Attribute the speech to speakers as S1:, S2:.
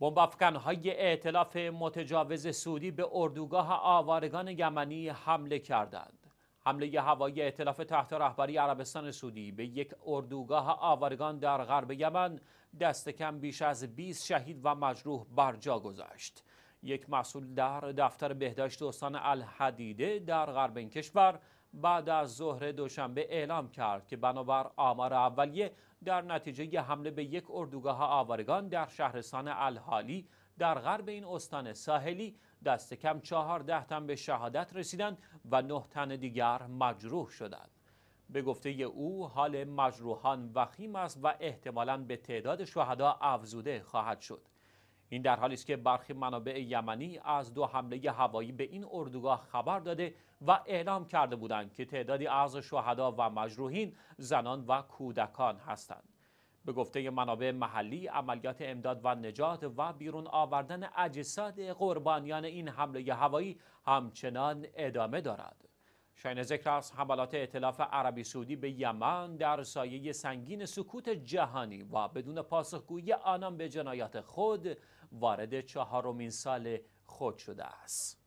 S1: بمب های متجاوز سعودی به اردوگاه آوارگان یمنی حمله کردند. حمله هوایی اعتلاف تحت رهبری عربستان سعودی به یک اردوگاه آوارگان در غرب یمن دست کم بیش از 20 شهید و مجروح بر جا گذاشت. یک مسئول در دفتر بهداشت استان الحدیده در غرب این کشور بعد از ظهر دوشنبه اعلام کرد که بنابر آمار اولیه در نتیجه حمله به یک اردوگاه آوارگان در شهرستان الحالی در غرب این استان ساحلی دست کم چهارده تن به شهادت رسیدند و نه تن دیگر مجروح شدند. به گفته او حال مجروحان وخیم است و احتمالاً به تعداد شهدا افزوده خواهد شد. این در حالی است که برخی منابع یمنی از دو حمله هوایی به این اردوگاه خبر داده و اعلام کرده بودند که تعدادی از شهدا و مجروحین زنان و کودکان هستند به گفته منابع محلی عملیات امداد و نجات و بیرون آوردن اجساد قربانیان این حمله هوایی همچنان ادامه دارد شاین ذکر است حملات اعتلاف عربی سعودی به یمن در سایه سنگین سکوت جهانی و بدون پاسخگویی آنان به جنایات خود وارد چهارمین سال خود شده است.